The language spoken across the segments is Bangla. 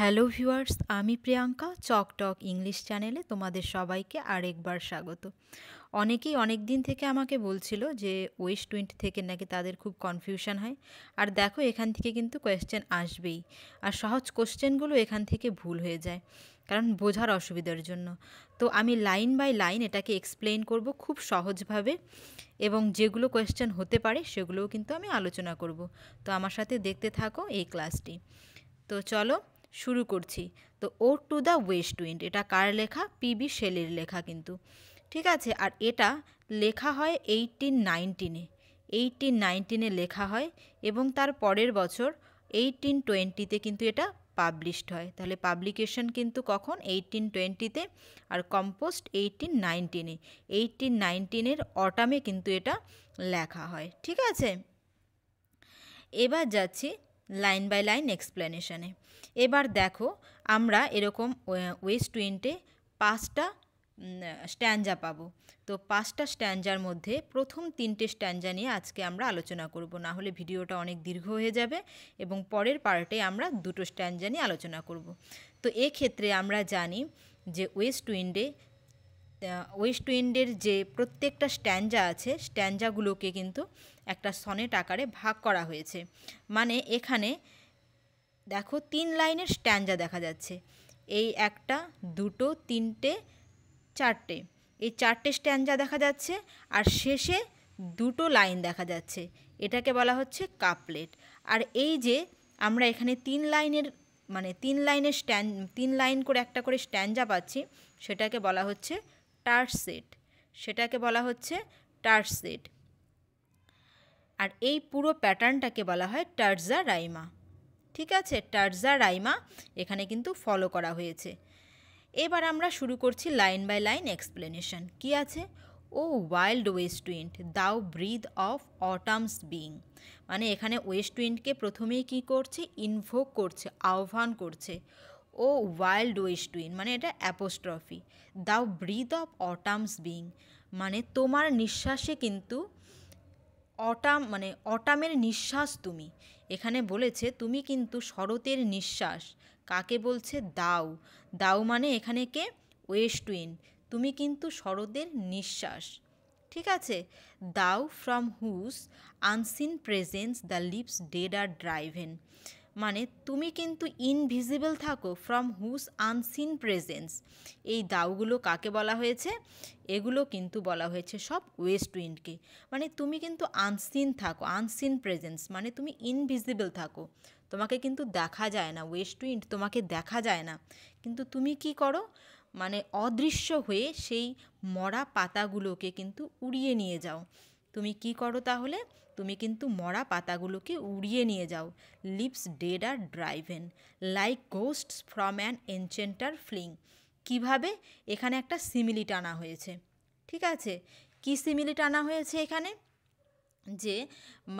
হ্যালো ভিউয়ার্স আমি প্রিয়াঙ্কা চকটক ইংলিশ চ্যানেলে তোমাদের সবাইকে আরেকবার স্বাগত অনেকেই অনেক দিন থেকে আমাকে বলছিল যে ওয়েস্ট উইন্ড থেকে নাকি তাদের খুব কনফিউশন হয় আর দেখো এখান থেকে কিন্তু কোয়েশ্চেন আসবেই আর সহজ কোয়েশ্চেনগুলো এখান থেকে ভুল হয়ে যায় কারণ বোঝার অসুবিধার জন্য তো আমি লাইন বাই লাইন এটাকে এক্সপ্লেন করব খুব সহজভাবে এবং যেগুলো কোয়েশ্চেন হতে পারে সেগুলোও কিন্তু আমি আলোচনা করব তো আমার সাথে দেখতে থাকো এই ক্লাসটি তো চলো শুরু করছি তো ode to the west wind এটা কার লেখা পিবি শেলের লেখা কিন্তু ঠিক আছে আর এটা লেখা হয় এইটিন নাইনটিনে এইটিন নাইনটিনে লেখা হয় এবং তার পরের বছর এইটিন টোয়েন্টিতে কিন্তু এটা পাবলিশড হয় তাহলে পাবলিকেশন কিন্তু কখন এইটিন টোয়েন্টিতে আর কম্পোস্ট এইটিন নাইনটিনে এইটিন নাইনটিনের অটামে কিন্তু এটা লেখা হয় ঠিক আছে এবার যাচ্ছি লাইন বাই লাইন এক্সপ্লেনেশানে এবার দেখো আমরা এরকম ওয়েস্ট টুয়েন্টে পাঁচটা স্ট্যান্জা পাবো তো পাঁচটা স্ট্যান্জার মধ্যে প্রথম তিনটে স্ট্যান্জা নিয়ে আজকে আমরা আলোচনা করব না হলে ভিডিওটা অনেক দীর্ঘ হয়ে যাবে এবং পরের পার্টে আমরা দুটো স্ট্যান্জা নিয়ে আলোচনা করব তো ক্ষেত্রে আমরা জানি যে ওয়েস্ট টুইন্ডে ওয়েস্ট টুইন্ডের যে প্রত্যেকটা স্ট্যান্জা আছে স্ট্যান্জাগুলোকে কিন্তু একটা সনেট আকারে ভাগ করা হয়েছে মানে এখানে দেখো তিন লাইনের স্ট্যান্ডা দেখা যাচ্ছে এই একটা দুটো তিনটে চারটে এই চারটে স্ট্যান্ডা দেখা যাচ্ছে আর শেষে দুটো লাইন দেখা যাচ্ছে এটাকে বলা হচ্ছে কাপলেট আর এই যে আমরা এখানে তিন লাইনের মানে তিন লাইনের স্ট্যান্ড তিন লাইন করে একটা করে স্ট্যান্ডা পাচ্ছি সেটাকে বলা হচ্ছে টার্ট সেট সেটাকে বলা হচ্ছে টার্ট সেট আর এই পুরো প্যাটার্নটাকে বলা হয় টার্জা রাইমা ঠিক আছে টার্জা রাইমা এখানে কিন্তু ফলো করা হয়েছে এবার আমরা শুরু করছি লাইন বাই লাইন এক্সপ্লেনেশন কি আছে O wild west wind thou breath of autumn's being মানে এখানে ওয়েস্ট উইন্ডকে প্রথমেই কী করছে ইনভোক করছে আহ্বান করছে ও ওয়াইল্ড ওয়েস্ট উইন্ড মানে এটা অ্যাপোস্ট্রফি দাও ব্রিদ অফ অটামস বিং মানে তোমার নিঃশ্বাসে কিন্তু অটাম মানে অটামের নিঃশ্বাস তুমি এখানে বলেছে তুমি কিন্তু শরতের নিঃশ্বাস কাকে বলছে দাও দাও মানে এখানে কে ওয়েস্টুইন তুমি কিন্তু শরতের নিঃশ্বাস ঠিক আছে thou from whose unseen presence the leaves dead are driven মানে তুমি কিন্তু ইনভিজিবল থাকো ফ্রম হুস আনসিন প্রেজেন্স এই দাওগুলো কাকে বলা হয়েছে এগুলো কিন্তু বলা হয়েছে সব ওয়েস্ট উইন্ডকে মানে তুমি কিন্তু আনসিন থাকো আনসিন প্রেজেন্স মানে তুমি ইনভিজিবল থাকো তোমাকে কিন্তু দেখা যায় না ওয়েস্ট উইন্ড তোমাকে দেখা যায় না কিন্তু তুমি কি করো মানে অদৃশ্য হয়ে সেই মরা পাতাগুলোকে কিন্তু উড়িয়ে নিয়ে যাও তুমি কি করো তাহলে তুমি কিন্তু মরা পাতাগুলোকে উড়িয়ে নিয়ে যাও leaves dead are driven like ghost from an enchanter fleeing কিভাবে এখানে একটা সিমিলি টানা হয়েছে ঠিক আছে কি সিমিলি টানা হয়েছে এখানে যে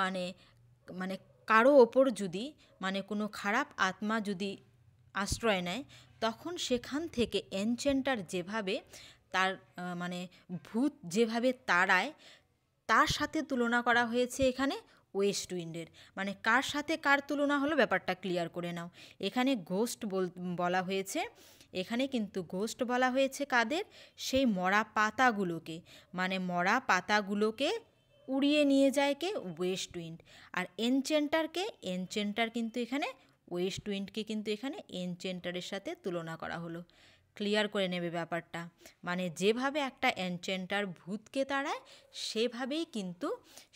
মানে মানে কারো ওপর যদি মানে কোনো খারাপ আত্মা যদি আশ্রয় নেয় তখন সেখান থেকে এনচেন্টার যেভাবে তার মানে ভূত যেভাবে তাড়ায় তার সাথে তুলনা করা হয়েছে এখানে ওয়েস্ট উইন্ডের মানে কার সাথে কার তুলনা হলো ব্যাপারটা ক্লিয়ার করে নাও এখানে ঘোস্ট বলা হয়েছে এখানে কিন্তু ঘোস্ট বলা হয়েছে কাদের সেই মরা পাতাগুলোকে মানে মরা পাতাগুলোকে উড়িয়ে নিয়ে যায় কে ওয়েস্ট উইন্ড আর এনচেন্টারকে এনচেন্টার কিন্তু এখানে ওয়েস্ট উইন্ডকে কিন্তু এখানে এনচেন্টারের সাথে তুলনা করা হলো ক্লিয়ার করে নেবে ব্যাপারটা মানে যেভাবে একটা এনচেন্টার ভূতকে তাড়ায় সেভাবেই কিন্তু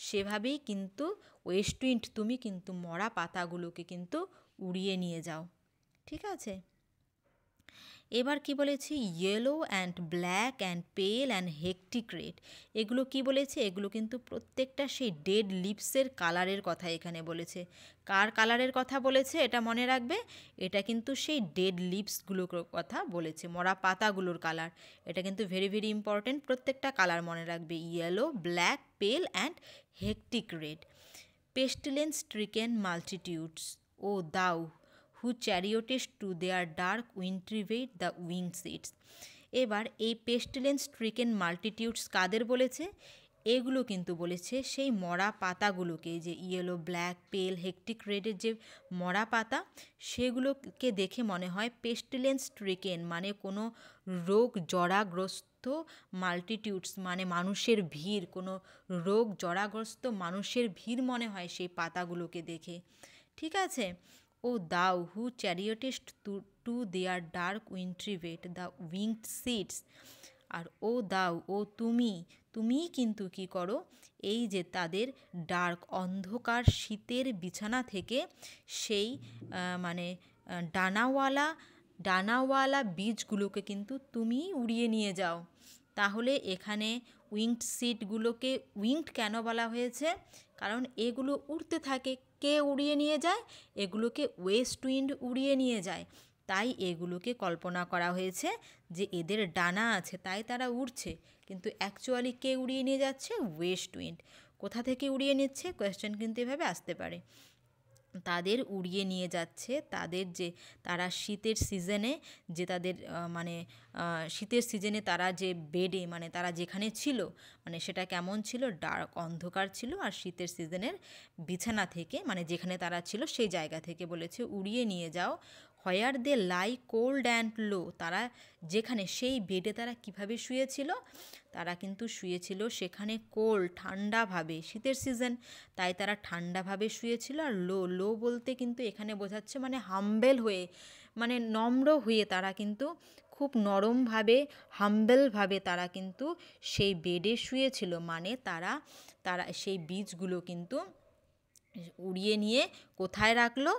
সেভাবেই কিন্তু ওয়েস্টুইন্ট তুমি কিন্তু মরা পাতাগুলোকে কিন্তু উড়িয়ে নিয়ে যাও ঠিক আছে এবার কি বলেছি yellow and black and pale and hectic red এগুলো কি বলেছে এগুলো কিন্তু প্রত্যেকটা সেই ডেড লিপসের কালারের কথা এখানে বলেছে কার কালারের কথা বলেছে এটা মনে রাখবে এটা কিন্তু সেই ডেড লিপসগুলোর কথা বলেছে মরা পাতাগুলোর কালার এটা কিন্তু ভেরি ভেরি ইম্পর্টেন্ট প্রত্যেকটা কালার মনে রাখবে yellow black pale and hectic red pestilence stricken multitudes O thou who chariotest to their dark wintry bed the উইং সিটস এবার এই পেস্টিলেন্স ট্রিকেন মাল্টিটিউডস কাদের বলেছে এগুলো কিন্তু বলেছে সেই মরা পাতাগুলোকে যে ইয়েলো ব্ল্যাক পেল হেকটিক রেডের যে মরা পাতা সেগুলোকে দেখে মনে হয় পেস্টিলেন্স ট্রিকেন মানে কোনো রোগ জরাগ্রস্ত মাল্টিটিউডস মানে মানুষের ভিড় কোনো রোগ জরাগ্রস্ত মানুষের ভিড় মনে হয় সেই পাতাগুলোকে দেখে ঠিক আছে O thou who chariotest to to their dark wintry bed weight the seeds আর ও দাও ও তুমি তুমিই কিন্তু কি করো এই যে তাদের ডার্ক অন্ধকার শীতের বিছানা থেকে সেই মানে ডানাওয়ালা ডানাওয়ালা বীজগুলোকে কিন্তু তুমি উড়িয়ে নিয়ে যাও তাহলে এখানে উইংড সিটগুলোকে উইংড কেন বলা হয়েছে কারণ এগুলো উড়তে থাকে কে উড়িয়ে নিয়ে যায় এগুলোকে ওয়েস্ট উইন্ড উড়িয়ে নিয়ে যায় তাই এগুলোকে কল্পনা করা হয়েছে যে এদের ডানা আছে তাই তারা উড়ছে কিন্তু অ্যাকচুয়ালি কে উড়িয়ে নিয়ে যাচ্ছে ওয়েস্ট উইন্ড কোথা থেকে উড়িয়ে নিচ্ছে কোয়েশ্চেন কিন্তু এভাবে আসতে পারে তাদের উড়িয়ে নিয়ে যাচ্ছে তাদের যে তারা শীতের সিজনে যে তাদের মানে শীতের সিজনে তারা যে বেডে মানে তারা যেখানে ছিল মানে সেটা কেমন ছিল ডার্ক অন্ধকার ছিল আর শীতের সিজনের বিছানা থেকে মানে যেখানে তারা ছিল সেই জায়গা থেকে বলেছে উড়িয়ে নিয়ে যাও হোয়ার দে লাই কোল্ড অ্যান্ড লো তারা যেখানে সেই বেডে তারা কিভাবে শুয়েছিল তারা কিন্তু শুয়েছিল সেখানে কোল্ড ঠান্ডাভাবে শীতের সিজন তাই তারা ঠান্ডাভাবে শুয়েছিল আর লো লো বলতে কিন্তু এখানে বোঝাচ্ছে মানে হাম্বেল হয়ে মানে নম্র হয়ে তারা কিন্তু খুব নরমভাবে হাম্বেলভাবে তারা কিন্তু সেই বেডে শুয়েছিল মানে তারা তারা সেই বীজগুলো কিন্তু উড়িয়ে নিয়ে কোথায় রাখলো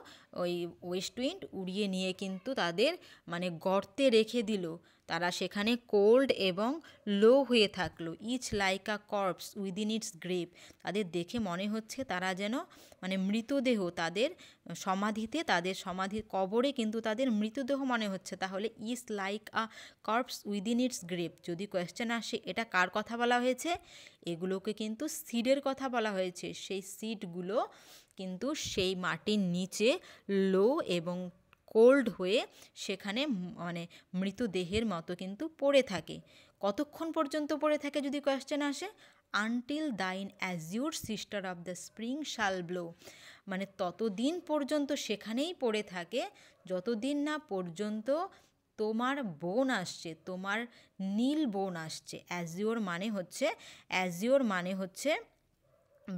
ওই ওয়েস্ট উইন্ড উড়িয়ে নিয়ে কিন্তু তাদের মানে গর্তে রেখে দিল তারা সেখানে কোল্ড এবং লো হয়ে থাকলো each like a corpse within its grave তাদের দেখে মনে হচ্ছে তারা যেন মানে মৃতদেহ তাদের সমাধিতে তাদের সমাধি কবরে কিন্তু তাদের মৃতদেহ মনে হচ্ছে তাহলে each like a corpse within its grave যদি কোয়েশ্চেন আসে এটা কার কথা বলা হয়েছে এগুলোকে কিন্তু সিডের কথা বলা হয়েছে সেই সিডগুলো কিন্তু সেই মাটির নিচে লো এবং কোল্ড হয়ে সেখানে মানে মৃতদেহের মতো কিন্তু পড়ে থাকে কতক্ষণ পর্যন্ত পড়ে থাকে যদি কোয়েশ্চেন আসে until thine azure sister of the spring shall blow মানে ততদিন পর্যন্ত সেখানেই পড়ে থাকে যতদিন না পর্যন্ত তোমার বোন আসছে তোমার নীল বোন আসছে অ্যাজিওর মানে হচ্ছে অ্যাজিওর মানে হচ্ছে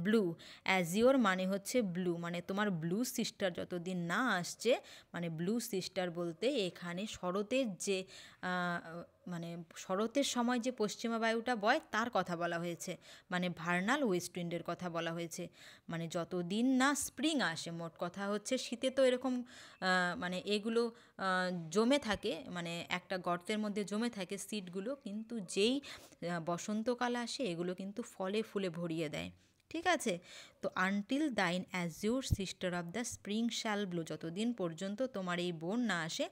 ব্লু অ্যাজিওর মানে হচ্ছে ব্লু মানে তোমার ব্লু সিস্টার যতদিন না আসছে মানে ব্লু সিস্টার বলতে এখানে শরতের যে মানে শরতের সময় যে পশ্চিমা বায়ুটা বয় তার কথা বলা হয়েছে মানে ভার্নাল ওয়েস্ট উইন্ডের কথা বলা হয়েছে মানে যতদিন না স্প্রিং আসে মোট কথা হচ্ছে শীতে তো এরকম মানে এগুলো জমে থাকে মানে একটা গর্তের মধ্যে জমে থাকে সিটগুলো কিন্তু যেই বসন্তকাল আসে এগুলো কিন্তু ফলে ফুলে ভরিয়ে দেয় ঠিক আছে তো until thine azure sister of the spring shall blow যতদিন পর্যন্ত তোমার এই বোন না আসে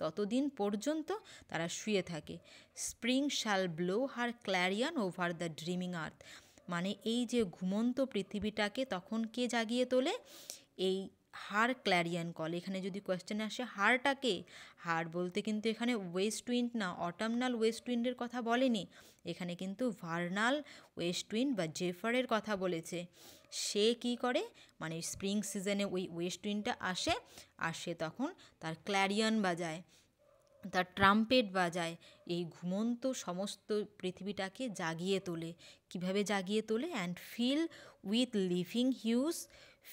ততদিন পর্যন্ত তারা শুয়ে থাকে spring shall blow her clarion over the dreaming earth মানে এই যে ঘুমন্ত পৃথিবীটাকে তখন কে জাগিয়ে তোলে এই হার ক্ল্যারিয়ান কল এখানে যদি কোয়েশ্চেন আসে হারটাকে হার বলতে কিন্তু এখানে ওয়েস্ট উইন্ড না অটামনাল ওয়েস্ট উইন্ডের কথা বলেনি এখানে কিন্তু ভার্নাল ওয়েস্ট উইন্ড বা জেফারের কথা বলেছে সে কি করে মানে স্প্রিং সিজনে ওই ওয়েস্ট উইন্ডটা আসে আর সে তখন তার ক্ল্যারিয়ান বাজায় তার ট্রাম্পেট বাজায় এই ঘুমন্ত সমস্ত পৃথিবীটাকে জাগিয়ে তোলে কিভাবে জাগিয়ে তোলে and fill with living hues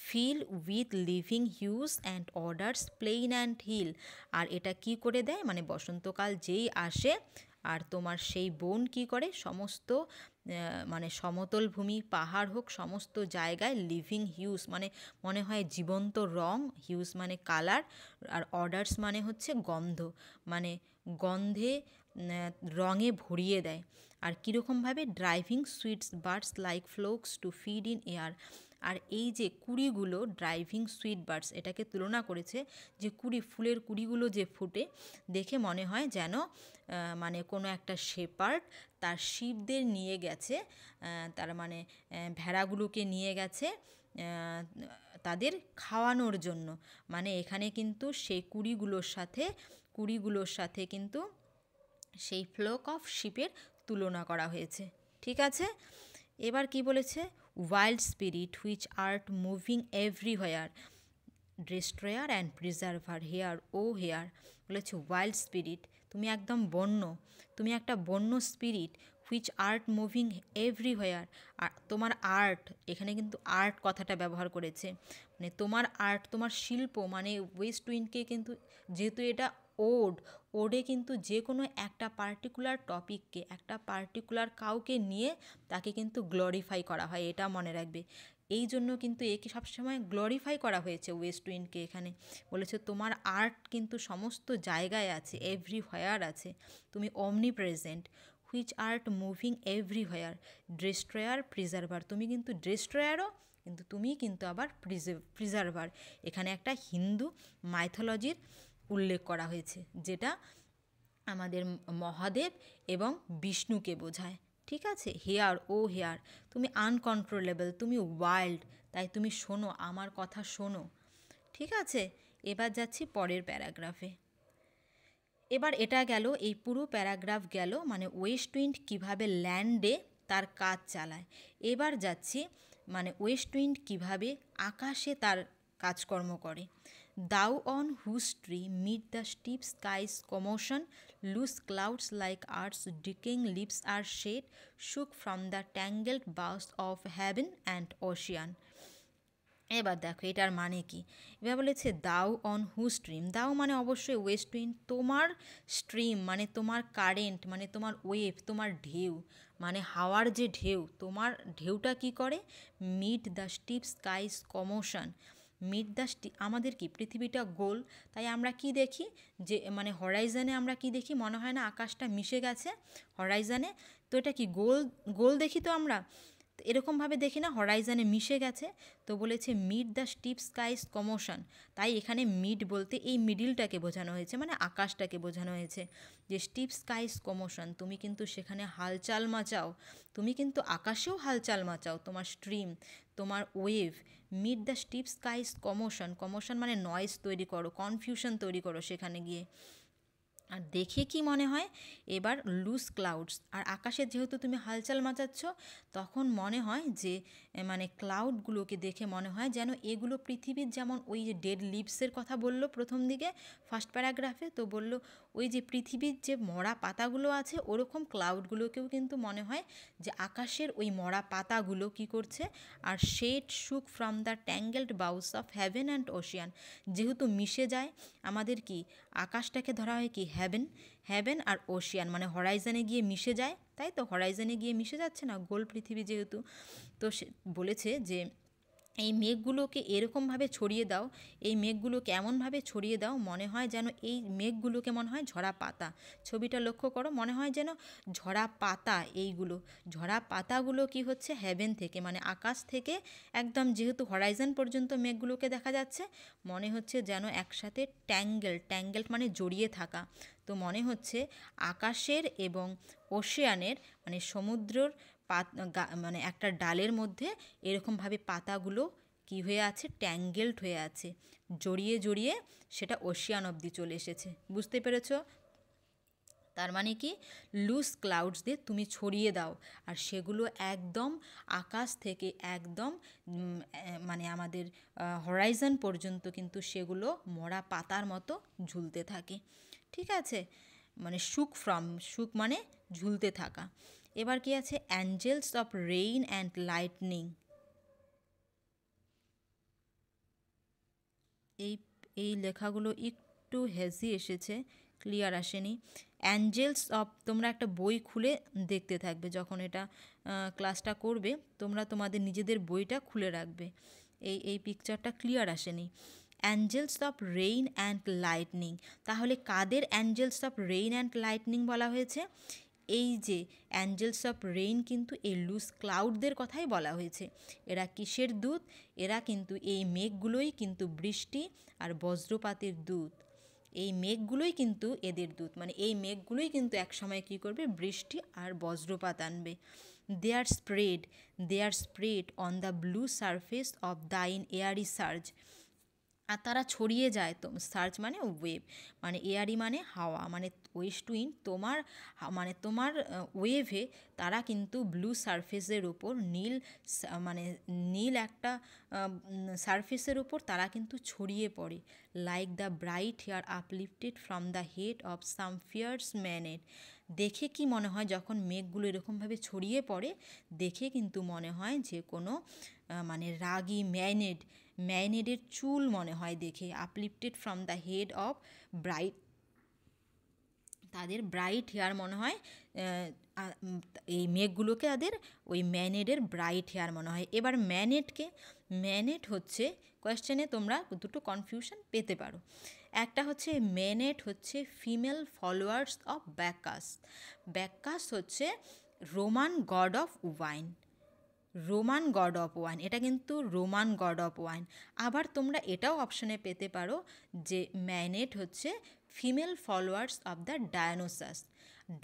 fill with living hues and odours plain and hill আর এটা কি করে দেয় মানে বসন্তকাল যেই আসে আর তোমার সেই বোন কি করে সমস্ত মানে সমতল ভূমি পাহাড় হোক সমস্ত জায়গায় লিভিং হিউজ মানে মনে হয় জীবন্ত রং হিউজ মানে কালার আর অর্ডার্স মানে হচ্ছে গন্ধ মানে গন্ধে রঙে ভরিয়ে দেয় আর কীরকমভাবে driving sweet buds like flocks to feed in air আর এই যে কুড়িগুলো ড্রাইভিং সুইট বার্ডস এটাকে তুলনা করেছে যে কুড়ি ফুলের কুড়িগুলো যে ফুটে দেখে মনে হয় যেন মানে কোনো একটা শেপার্ড তার শিবদের নিয়ে গেছে তার মানে ভেড়াগুলোকে নিয়ে গেছে তাদের খাওয়ানোর জন্য মানে এখানে কিন্তু সেই কুড়িগুলোর সাথে কুড়িগুলোর সাথে কিন্তু সেই ফ্লোক অফ শিপের তুলনা করা হয়েছে ঠিক আছে এবার কি বলেছে wild spirit which art moving everywhere destroyer and preserver hear O hear এগুলো হচ্ছে ওয়াইল্ড স্পিরিট তুমি একদম বন্য তুমি একটা বন্য spirit which art moving everywhere আর তোমার আর্ট এখানে কিন্তু আর্ট কথাটা ব্যবহার করেছে মানে তোমার আর্ট তোমার শিল্প মানে ওয়েস্ট উইন্ডকে কিন্তু যেহেতু এটা ওড ওডে কিন্তু যে কোনো একটা পার্টিকুলার টপিককে একটা পার্টিকুলার কাউকে নিয়ে তাকে কিন্তু গ্লোরিফাই করা হয় এটা মনে রাখবে এই জন্য কিন্তু একে সবসময় গ্লোরিফাই করা হয়েছে ওয়েস্ট উইন্ডকে এখানে বলেছে তোমার আর্ট কিন্তু সমস্ত জায়গায় আছে এভরি হোয়ার আছে তুমি omnipresent which art moving everywhere destroyer preserver তুমি কিন্তু ড্রেস্ট্রয়ারও কিন্তু তুমি কিন্তু আবার প্রিজার্ভার এখানে একটা হিন্দু মাইথোলজির উল্লেখ করা হয়েছে যেটা আমাদের মহাদেব এবং বিষ্ণুকে বোঝায় ঠিক আছে হেয়ার ও হেয়ার তুমি আনকন্ট্রোলেবল তুমি ওয়াইল্ড তাই তুমি শোনো আমার কথা শোনো ঠিক আছে এবার যাচ্ছি পরের প্যারাগ্রাফে এবার এটা গেল এই পুরো প্যারাগ্রাফ গেল মানে ওয়েস্ট উইন্ড কীভাবে ল্যান্ডে তার কাজ চালায় এবার যাচ্ছি মানে ওয়েস্ট উইন্ড কীভাবে আকাশে তার কাজকর্ম করে thou on whose stream mid the steep sky's commotion loose clouds like earth's decaying leaves are shed shook from the tangled boughs of heaven and ocean এবার দেখো এটার মানে কি এবার বলেছে দাউ অন হু স্ট্রিম দাও মানে অবশ্যই ওয়েস্ট উইন্ড তোমার স্ট্রিম মানে তোমার কারেন্ট মানে তোমার ওয়েভ তোমার ঢেউ মানে হাওয়ার যে ঢেউ তোমার ঢেউটা কি করে mid the steep sky's commotion mid আমাদের কি পৃথিবীটা গোল তাই আমরা কি দেখি যে মানে হরাইজানে আমরা কি দেখি মনে হয় না আকাশটা মিশে গেছে হরাইজানে তো এটা কি গোল গোল দেখি তো আমরা তো এরকমভাবে দেখি না হরাইজানে মিশে গেছে তো বলেছে mid the steep sky's commotion তাই এখানে মিড বলতে এই মিডিলটাকে বোঝানো হয়েছে মানে আকাশটাকে বোঝানো হয়েছে যে স্টিপ স্কাইস কমোশন তুমি কিন্তু সেখানে হালচাল মাচাও তুমি কিন্তু আকাশেও হালচাল মাচাও তোমার স্ট্রিম তোমার wave mid the steep sky's commotion commotion মানে নয়েজ তৈরি করো কনফিউশন তৈরি করো সেখানে গিয়ে আর দেখে কি মনে হয় এবার লুজ ক্লাউডস আর আকাশে যেহেতু তুমি হালচাল মাচাচ্ছ তখন মনে হয় যে মানে ক্লাউডগুলোকে দেখে মনে হয় যেন এগুলো পৃথিবীর যেমন ওই যে ডেড লিভসের কথা বলল প্রথম দিকে ফার্স্ট প্যারাগ্রাফে তো বলল ওই যে পৃথিবীর যে মরা পাতাগুলো আছে ওরকম ক্লাউডগুলোকেও কিন্তু মনে হয় যে আকাশের ওই মরা পাতাগুলো কি করছে আর shed shook from the tangled boughs of heaven and ocean যেহেতু মিশে যায় আমাদের কি আকাশটাকে ধরা হয় কি হ্যাভেন হ্যাভেন আর ওশিয়ান মানে হরাইজানে গিয়ে মিশে যায় তাই তো হরাইজানে গিয়ে মিশে যাচ্ছে না গোল পৃথিবী যেহেতু তো সে বলেছে যে এই মেঘগুলোকে এরকমভাবে ছড়িয়ে দাও এই মেঘগুলোকে এমনভাবে ছড়িয়ে দাও মনে হয় যেন এই মেঘগুলোকে মনে হয় ঝরা পাতা ছবিটা লক্ষ্য করো মনে হয় যেন ঝরা পাতা এইগুলো ঝরা পাতাগুলো কি হচ্ছে হেভেন থেকে মানে আকাশ থেকে একদম যেহেতু হরাইজন পর্যন্ত মেঘগুলোকে দেখা যাচ্ছে মনে হচ্ছে যেন একসাথে ট্যাঙ্গেল ট্যাঙ্গেল মানে জড়িয়ে থাকা তো মনে হচ্ছে আকাশের এবং ওশিয়ানের মানে সমুদ্রর পাত মানে একটা ডালের মধ্যে এরকমভাবে পাতাগুলো কি হয়ে আছে ট্যাঙ্গেলড হয়ে আছে জড়িয়ে জড়িয়ে সেটা ওশিয়ান অবধি চলে এসেছে বুঝতে পেরেছ তার মানে কি লুজ ক্লাউডস দিয়ে তুমি ছড়িয়ে দাও আর সেগুলো একদম আকাশ থেকে একদম মানে আমাদের হরাইজন পর্যন্ত কিন্তু সেগুলো মরা পাতার মতো ঝুলতে থাকে ঠিক আছে মানে সুক ফ্রম সুক মানে ঝুলতে থাকা এবার কি আছে angels of rain and lightning এই এই লেখাগুলো একটু হেজি এসেছে ক্লিয়ার আসেনি অ্যাঞ্জেলস অফ তোমরা একটা বই খুলে দেখতে থাকবে যখন এটা ক্লাসটা করবে তোমরা তোমাদের নিজেদের বইটা খুলে রাখবে এই এই পিকচারটা ক্লিয়ার আসেনি angels of rain and lightning তাহলে কাদের angels of rain and lightning বলা হয়েছে এই যে অ্যাঞ্জেলস অফ রেইন কিন্তু এই লুস ক্লাউডদের কথাই বলা হয়েছে এরা কিসের দূত এরা কিন্তু এই মেঘগুলোই কিন্তু বৃষ্টি আর বজ্রপাতের দূত এই মেঘগুলোই কিন্তু এদের দূত মানে এই মেঘগুলোই কিন্তু একসময় কী করবে বৃষ্টি আর বজ্রপাত আনবে they are spread they are spread on the blue surface of thine airy surge আর তারা ছড়িয়ে যায় তো সার্চ মানে ওয়েভ মানে এয়ারি মানে হাওয়া মানে ওয়েস্ট উইন্ড তোমার মানে তোমার ওয়েভে তারা কিন্তু ব্লু সারফেসের ওপর নীল মানে নীল একটা সারফেসের ওপর তারা কিন্তু ছড়িয়ে পড়ে like the bright hair uplifted from the head of some fierce ম্যানের দেখে কি মনে হয় যখন মেঘগুলো এরকমভাবে ছড়িয়ে পড়ে দেখে কিন্তু মনে হয় যে কোনো মানে রাগি ম্যানেড ম্যারিনেডের চুল মনে হয় দেখে uplifted from the head of bright তাদের ব্রাইট হেয়ার মনে হয় এই মেঘগুলোকে তাদের ওই ম্যানেডের ব্রাইট হেয়ার মনে হয় এবার ম্যানেটকে ম্যানেট হচ্ছে কোয়েশ্চেনে তোমরা দুটো কনফিউশন পেতে পারো একটা হচ্ছে ম্যানেট হচ্ছে female followers of Bacchus Bacchus হচ্ছে Roman god of wine Roman god of wine এটা কিন্তু রোমান গড অফ ওয়াইন আবার তোমরা এটাও অপশনে পেতে পারো যে ম্যানেট হচ্ছে female followers of the Dionysus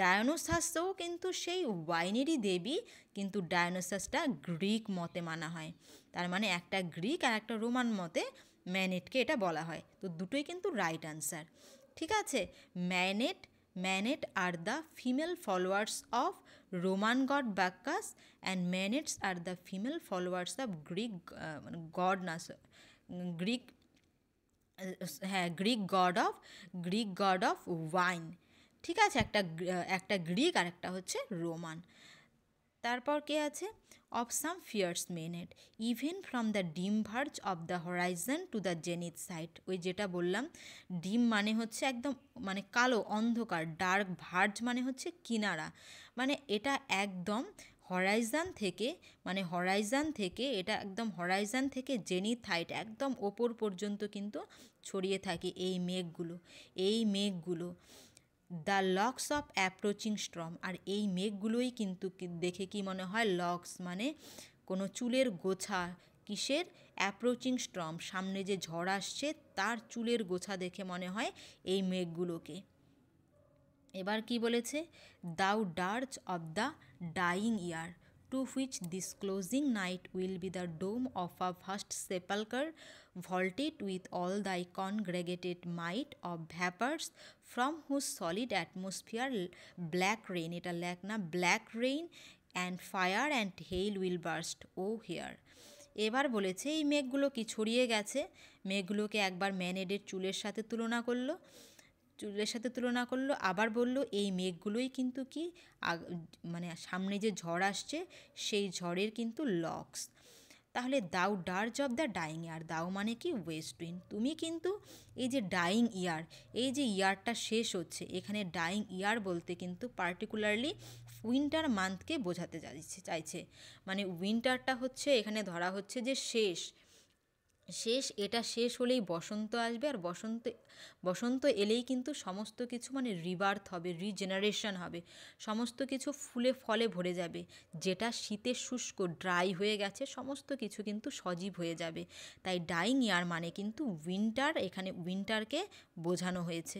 ডায়নোসাসও কিন্তু সেই ওয়াইনেরই দেবী কিন্তু ডায়নোসাসটা গ্রিক মতে মানা হয় তার মানে একটা গ্রিক আর একটা রোমান মতে ম্যানেটকে এটা বলা হয় তো দুটোই কিন্তু রাইট আনসার ঠিক আছে maenad maenad are the female followers of Roman god Bacchus and Maenads are the female followers of Greek god নাস গ্রিক হ্যাঁ Greek god of Greek god of wine ঠিক আছে একটা uh, একটা গ্রিক আর একটা হচ্ছে রোমান তারপর কে আছে of some fierce maenad even from the dim verge of the horizon to the zenith sight ওই যেটা বললাম ডিম মানে হচ্ছে একদম মানে কালো অন্ধকার ডার্ক ভার্জ মানে হচ্ছে কিনারা মানে এটা একদম হরাইজান থেকে মানে হরাইজান থেকে এটা একদম হরাইজান থেকে জেনি থাইট একদম ওপর পর্যন্ত কিন্তু ছড়িয়ে থাকে এই মেঘগুলো এই মেঘগুলো the locks of approaching storm আর এই মেঘগুলোই কিন্তু দেখে কি মনে হয় লক্স মানে কোনো চুলের গোছা কিসের অ্যাপ্রোচিং স্ট্রম সামনে যে ঝড় আসছে তার চুলের গোছা দেখে মনে হয় এই মেঘগুলোকে এবার কি বলেছে thou dirge of the dying year to which this closing night will be the dome of a first sepulchre vaulted with all thy congregated might of vapours from whose solid atmosphere black rain এটা ল্যাক না black rain and fire and hail will burst oh hear এবার বলেছে এই মেঘগুলো কি ছড়িয়ে গেছে মেঘগুলোকে একবার ম্যানেডের চুলের সাথে তুলনা করলো চুলের সাথে তুলনা করলো আবার বলল এই মেঘগুলোই কিন্তু কি মানে সামনে যে ঝড় আসছে সেই ঝড়ের কিন্তু লক্স তাহলে thou dirge of the dying year thou মানে কি ওয়েস্ট উইন তুমি কিন্তু এই যে ডাইং ইয়ার এই যে ইয়ারটা শেষ হচ্ছে এখানে ডাইং ইয়ার বলতে কিন্তু পার্টিকুলারলি উইন্টার মান্থকে বোঝাতে চাইছে চাইছে মানে উইন্টারটা হচ্ছে এখানে ধরা হচ্ছে যে শেষ শেষ এটা শেষ হলেই বসন্ত আসবে আর বসন্ত বসন্ত এলেই কিন্তু সমস্ত কিছু মানে রিবার্থ হবে রিজেনারেশন হবে সমস্ত কিছু ফুলে ফলে ভরে যাবে যেটা শীতে শুষ্ক ড্রাই হয়ে গেছে সমস্ত কিছু কিন্তু সজীব হয়ে যাবে তাই ডাইং ইয়ার মানে কিন্তু উইন্টার এখানে উইন্টারকে বোঝানো হয়েছে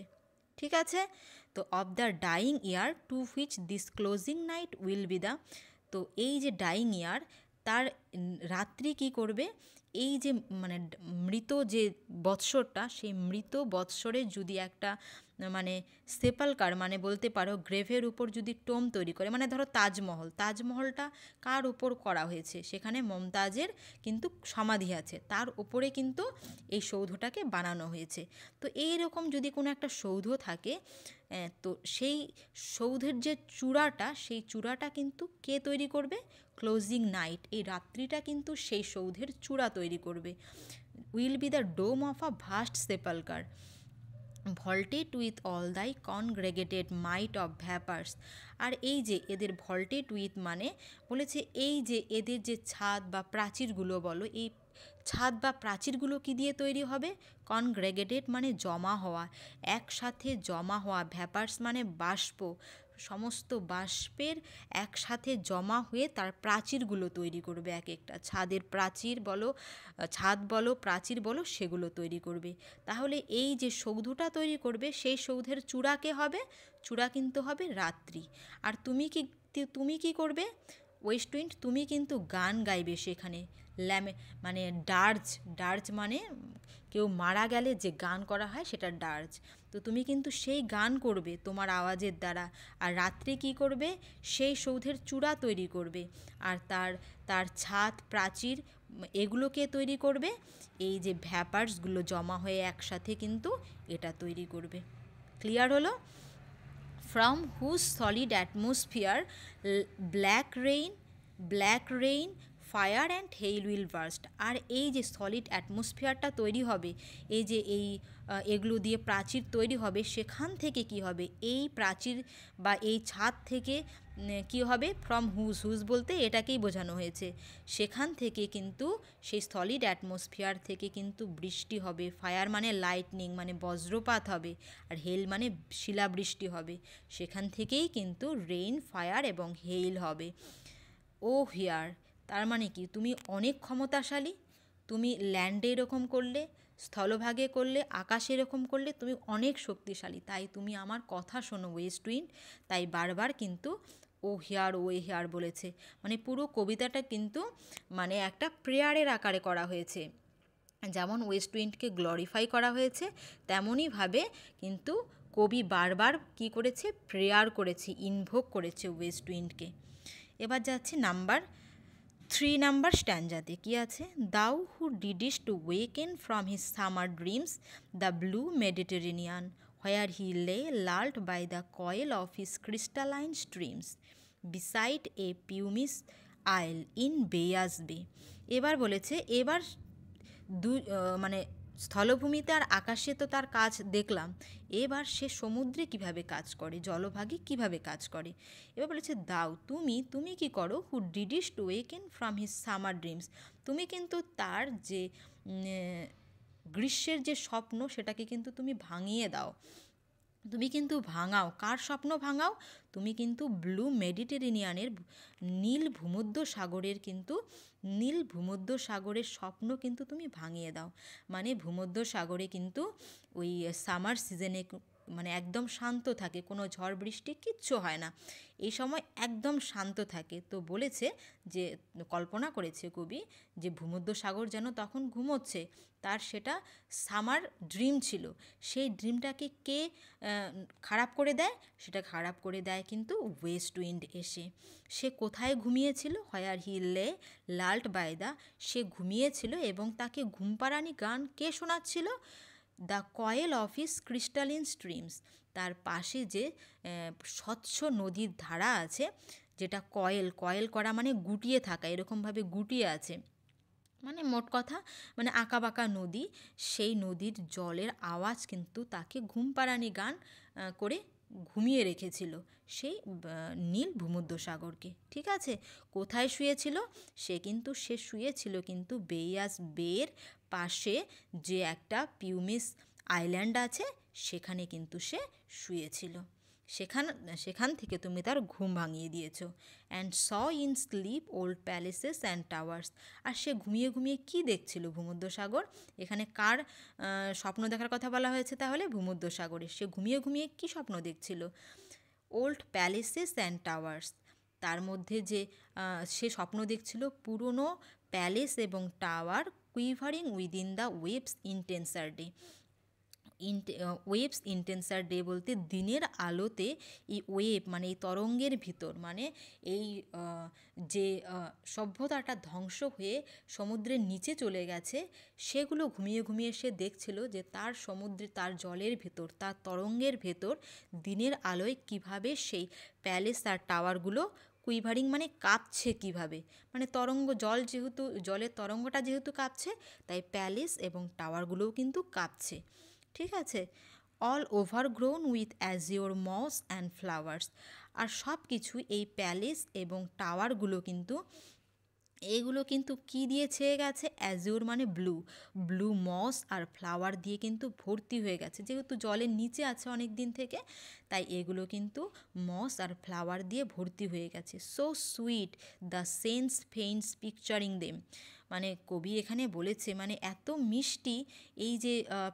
ঠিক আছে তো of the dying year to which this closing night will be the তো এই যে ডাইং ইয়ার তার রাত্রি কি করবে এই যে মানে মৃত যে বৎসরটা সেই মৃত বৎসরে যদি একটা মানে সেপালকার মানে বলতে পারো গ্রেভের উপর যদি টোম তৈরি করে মানে ধরো তাজমহল তাজমহলটা কার উপর করা হয়েছে সেখানে মমতাজের কিন্তু সমাধি আছে তার উপরে কিন্তু এই সৌধটাকে বানানো হয়েছে তো এই রকম যদি কোনো একটা সৌধ থাকে তো সেই সৌধের যে চূড়াটা সেই চূড়াটা কিন্তু কে তৈরি করবে ক্লোজিং নাইট এই রাত্রিটা কিন্তু সেই সৌধের চূড়া তৈরি করবে will be the dome of a vast sepulchre vaulted with all thy congregated might of ভ্যাপার্স আর এই যে এদের ভল্টেড উইথ মানে বলেছে এই যে এদের যে ছাদ বা প্রাচীরগুলো বলো এই ছাদ বা প্রাচীরগুলো কি দিয়ে তৈরি হবে কনগ্রেগেটেড মানে জমা হওয়া একসাথে জমা হওয়া ভ্যাপার্স মানে বাষ্প সমস্ত বাষ্পের একসাথে জমা হয়ে তার প্রাচীরগুলো তৈরি করবে এক একটা ছাদের প্রাচীর বলো ছাদ বলো প্রাচীর বলো সেগুলো তৈরি করবে তাহলে এই যে সৌধটা তৈরি করবে সেই সৌধের চূড়াকে হবে চূড়া কিন্তু হবে রাত্রি আর তুমি কি তুমি কি করবে ওয়েস্ট উইন্ড তুমি কিন্তু গান গাইবে সেখানে ল্যামে মানে ডার্জ ডার্জ মানে কেউ মারা গেলে যে গান করা হয় সেটা ডার্জ তো তুমি কিন্তু সেই গান করবে তোমার আওয়াজের দ্বারা আর রাত্রে কি করবে সেই সৌধের চূড়া তৈরি করবে আর তার তার ছাদ প্রাচীর এগুলোকে তৈরি করবে এই যে ভ্যাপার্সগুলো জমা হয়ে একসাথে কিন্তু এটা তৈরি করবে ক্লিয়ার হলো from whose solid atmosphere black rain black rain fire and hail will burst আর এই যে সলিড অ্যাটমসফিয়ারটা তৈরি হবে এই যে এই এগুলো দিয়ে প্রাচীর তৈরি হবে সেখান থেকে কি হবে এই প্রাচীর বা এই ছাদ থেকে কি হবে ফ্রম হুজ হুজ বলতে এটাকেই বোঝানো হয়েছে সেখান থেকে কিন্তু সেই সলিড অ্যাটমসফিয়ার থেকে কিন্তু বৃষ্টি হবে ফায়ার মানে লাইটনিং মানে বজ্রপাত হবে আর হেল মানে শিলাবৃষ্টি হবে সেখান থেকেই কিন্তু রেইন ফায়ার এবং হেইল হবে ও oh, হিয়ার তার মানে কি তুমি অনেক ক্ষমতাশালী তুমি ল্যান্ডে এরকম করলে স্থলভাগে করলে আকাশে এরকম করলে তুমি অনেক শক্তিশালী তাই তুমি আমার কথা শোনো ওয়েস্ট উইন্ড তাই বারবার কিন্তু ও হেয়ার ও হেয়ার বলেছে মানে পুরো কবিতাটা কিন্তু মানে একটা প্রেয়ারের আকারে করা হয়েছে যেমন ওয়েস্ট উইন্ডকে গ্লোরিফাই করা হয়েছে তেমনইভাবে কিন্তু কবি বারবার কি করেছে প্রেয়ার করেছে ইনভোক করেছে ওয়েস্ট উইন্ডকে এবার যাচ্ছে নাম্বার থ্রি নাম্বার স্ট্যান্ডাতে কি আছে thou who didst to waken from his summer dreams the blue Mediterranean where he lay lulled by the coil of his crystalline streams beside a pumice isle in Baiae's bay এবার বলেছে এবার দু মানে স্থলভূমিতে আর আকাশে তো তার কাজ দেখলাম এবার সে সমুদ্রে কিভাবে কাজ করে জলভাগে কিভাবে কাজ করে এবার বলেছে দাও তুমি তুমি কি করো who didst to waken from his summer dreams তুমি কিন্তু তার যে গ্রীষ্মের যে স্বপ্ন সেটাকে কিন্তু তুমি ভাঙিয়ে দাও তুমি কিন্তু ভাঙাও কার স্বপ্ন ভাঙাও তুমি কিন্তু ব্লু মেডিটেরেনিয়ানের নীল ভূমধ্য সাগরের কিন্তু নীল ভূমধ্য সাগরের স্বপ্ন কিন্তু তুমি ভাঙিয়ে দাও মানে ভূমধ্য সাগরে কিন্তু ওই সামার সিজনে মানে একদম শান্ত থাকে কোনো ঝড় বৃষ্টি কিচ্ছু হয় না এই সময় একদম শান্ত থাকে তো বলেছে যে কল্পনা করেছে কবি যে ভূমধ্যসাগর যেন তখন ঘুমোচ্ছে তার সেটা সামার ড্রিম ছিল সেই ড্রিমটাকে কে খারাপ করে দেয় সেটা খারাপ করে দেয় কিন্তু ওয়েস্ট উইন্ড এসে সে কোথায় ঘুমিয়েছিল হয়ার হিললে লাল্ট বায়দা সে ঘুমিয়েছিল এবং তাকে ঘুমপাড়ানি গান কে শোনাচ্ছিল the coil of his crystalline streams তার পাশে যে স্বচ্ছ নদীর ধারা আছে যেটা কয়েল কয়েল করা মানে গুটিয়ে থাকা এরকমভাবে গুটিয়ে আছে মানে মোট কথা মানে আঁকাবাঁকা নদী সেই নদীর জলের আওয়াজ কিন্তু তাকে ঘুম পাড়ানি গান করে ঘুমিয়ে রেখেছিল সেই নীল ভূমধ্য সাগরকে ঠিক আছে কোথায় শুয়েছিল সে কিন্তু সে শুয়েছিল কিন্তু বেয়াস বেয়ের পাশে যে একটা পিউমিস আইল্যান্ড আছে সেখানে কিন্তু সে শুয়েছিল সেখান সেখান থেকে তুমি তার ঘুম ভাঙিয়ে দিয়েছো and saw in sleep old palaces and towers আর সে ঘুমিয়ে ঘুমিয়ে কি দেখছিল ভূমধ্যসাগর এখানে কার স্বপ্ন দেখার কথা বলা হয়েছে তাহলে ভূমধ্যসাগরে সে ঘুমিয়ে ঘুমিয়ে কি স্বপ্ন দেখছিল ওল্ড প্যালেসেস অ্যান্ড টাওয়ার্স তার মধ্যে যে সে স্বপ্ন দেখছিল পুরনো প্যালেস এবং tower quivering within the waves intenser day waves intenser day বলতে দিনের আলোতে এই ওয়েব মানে এই তরঙ্গের ভিতর মানে এই যে সভ্যতাটা ধ্বংস হয়ে সমুদ্রের নিচে চলে গেছে সেগুলো ঘুমিয়ে ঘুমিয়ে সে দেখছিল যে তার সমুদ্রে তার জলের ভেতর তার তরঙ্গের ভেতর দিনের আলোয় কিভাবে সেই প্যালেস আর টাওয়ারগুলো কুইভারিং মানে কাঁপছে কিভাবে মানে তরঙ্গ জল যেহেতু জলের তরঙ্গটা যেহেতু কাঁপছে তাই প্যালেস এবং টাওয়ারগুলোও কিন্তু কাঁপছে ঠিক আছে all overgrown with azure moss and flowers আর সব কিছু এই প্যালেস এবং টাওয়ারগুলো কিন্তু এগুলো কিন্তু কি দিয়ে ছেয়ে গেছে অ্যাজিওর মানে ব্লু ব্লু মস আর ফ্লাওয়ার দিয়ে কিন্তু ভর্তি হয়ে গেছে যেহেতু জলের নিচে আছে অনেক দিন থেকে তাই এগুলো কিন্তু মস আর ফ্লাওয়ার দিয়ে ভর্তি হয়ে গেছে so sweet the sense faints picturing them মানে কবি এখানে বলেছে মানে এত মিষ্টি এই যে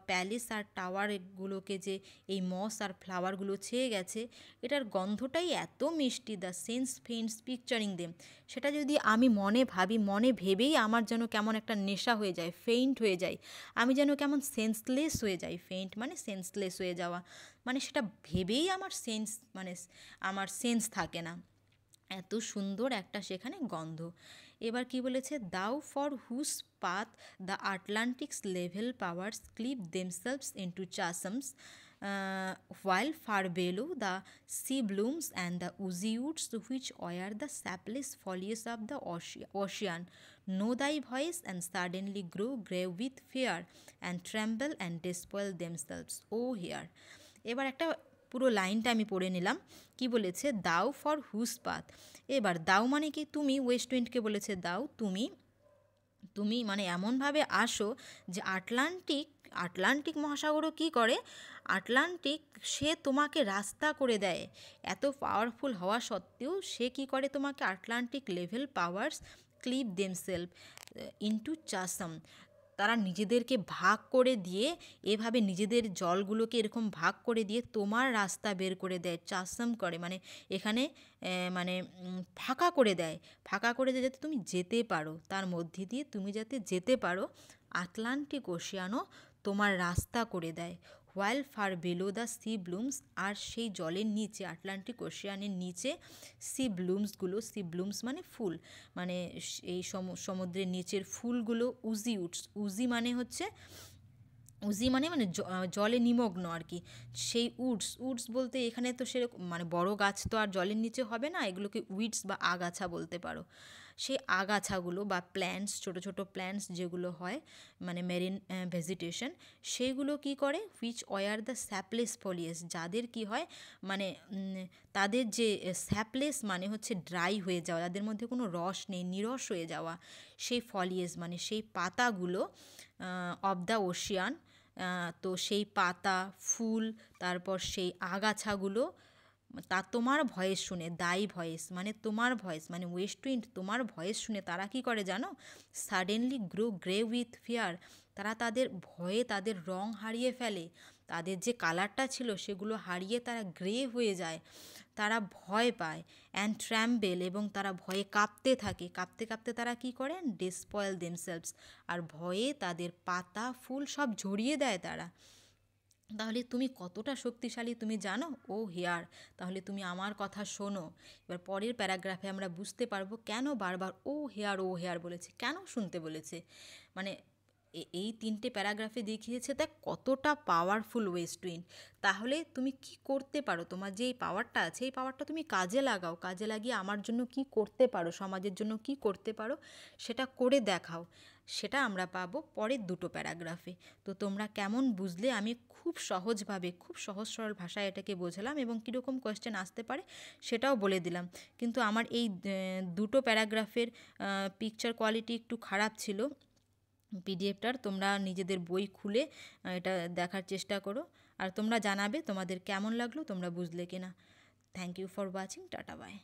প্যালেস আর টাওয়ারগুলোকে যে এই মস আর ফ্লাওয়ারগুলো ছেয়ে গেছে এটার গন্ধটাই এত মিষ্টি the sense faints picturing them সেটা যদি আমি মনে ভাবি মনে ভেবেই আমার যেন কেমন একটা নেশা হয়ে যায় ফেইন্ট হয়ে যায় আমি যেন কেমন সেন্সলেস হয়ে যাই ফেইন্ট মানে সেন্সলেস হয়ে যাওয়া মানে সেটা ভেবেই আমার সেন্স মানে আমার সেন্স থাকে না এত সুন্দর একটা সেখানে গন্ধ এবার কি বলেছে thou for whose path the Atlantic's level powers cleave themselves into chasms while far below the sea blooms and the oozy woods which wear the sapless foliage of the ocean ocean know thy voice and suddenly grow grey with fear and tremble and despoil themselves oh hear এবার একটা পুরো লাইনটা আমি পড়ে নিলাম কি বলেছে দাও ফর হুস পাথ এবার দাও মানে কি তুমি ওয়েস্ট উইন্ডকে বলেছে দাও তুমি তুমি মানে এমনভাবে আসো যে আটলান্টিক আটলান্টিক মহাসাগরও কি করে আটলান্টিক সে তোমাকে রাস্তা করে দেয় এত পাওয়ারফুল হওয়া সত্ত্বেও সে কি করে তোমাকে Atlantic level powers cleave themselves into chasm তারা নিজেদেরকে ভাগ করে দিয়ে এভাবে নিজেদের জলগুলোকে এরকম ভাগ করে দিয়ে তোমার রাস্তা বের করে দেয় চাষম করে মানে এখানে মানে ফাঁকা করে দেয় ফাঁকা করে দেয় যাতে তুমি যেতে পারো তার মধ্যে দিয়ে তুমি যাতে যেতে পারো আটলান্টিক ওশিয়ানও তোমার রাস্তা করে দেয় while far below the sea blooms আর সেই জলের নিচে আটলান্টিক ওশিয়ানের নিচে সি ব্লুমসগুলো সি ব্লুমস মানে ফুল মানে এই সমুদ্রের নিচের ফুলগুলো উজি উঠস উজি মানে হচ্ছে উজি মানে মানে জলে নিমগ্ন আর কি সেই উডস উডস বলতে এখানে তো সেরকম মানে বড় গাছ তো আর জলের নিচে হবে না এগুলোকে উইডস বা আগাছা বলতে পারো সেই আগাছাগুলো বা প্ল্যান্টস ছোট ছোট প্ল্যান্টস যেগুলো হয় মানে মেরিন ভেজিটেশন সেইগুলো কি করে which wear the sapless foliage যাদের কি হয় মানে তাদের যে স্যাপলেস মানে হচ্ছে ড্রাই হয়ে যাওয়া যাদের মধ্যে কোনো রস নেই নিরস হয়ে যাওয়া সেই ফলিয়েস মানে সেই পাতাগুলো অব দ্য ওশিয়ান তো সেই পাতা ফুল তারপর সেই আগাছাগুলো তা তোমার ভয়েস শুনে দাই ভয়েস মানে তোমার ভয়েস মানে ওয়েস্ট উইন্ড তোমার ভয়েস শুনে তারা কি করে জানো suddenly grow grey with fear তারা তাদের ভয়ে তাদের রং হারিয়ে ফেলে তাদের যে কালারটা ছিল সেগুলো হারিয়ে তারা গ্রে হয়ে যায় তারা ভয় পায় অ্যান্ড ট্র্যাম্বেল এবং তারা ভয়ে কাঁপতে থাকে কাঁপতে কাঁপতে তারা কি করেন ডিসপয়েল দেমসেলভস আর ভয়ে তাদের পাতা ফুল সব ঝরিয়ে দেয় তারা তাহলে তুমি কতটা শক্তিশালী তুমি জানো ও হেয়ার তাহলে তুমি আমার কথা শোনো এবার পরের প্যারাগ্রাফে আমরা বুঝতে পারবো কেন বারবার ও হেয়ার ও হেয়ার বলেছে কেন শুনতে বলেছে মানে এই তিনটে প্যারাগ্রাফে দেখিয়েছে তা কতটা পাওয়ারফুল ওয়েস্ট উইন তাহলে তুমি কি করতে পারো তোমার যে এই পাওয়ারটা আছে এই পাওয়ারটা তুমি কাজে লাগাও কাজে লাগিয়ে আমার জন্য কি করতে পারো সমাজের জন্য কি করতে পারো সেটা করে দেখাও সেটা আমরা পাবো পরের দুটো প্যারাগ্রাফে তো তোমরা কেমন বুঝলে আমি খুব সহজভাবে খুব সহজ সরল ভাষায় এটাকে বোঝালাম এবং কীরকম কোয়েশ্চেন আসতে পারে সেটাও বলে দিলাম কিন্তু আমার এই দুটো প্যারাগ্রাফের পিকচার কোয়ালিটি একটু খারাপ ছিল পিডিএফটার তোমরা নিজেদের বই খুলে এটা দেখার চেষ্টা করো আর তোমরা জানাবে তোমাদের কেমন লাগলো তোমরা বুঝলে কিনা থ্যাংক ইউ ফর ওয়াচিং টাটা বাই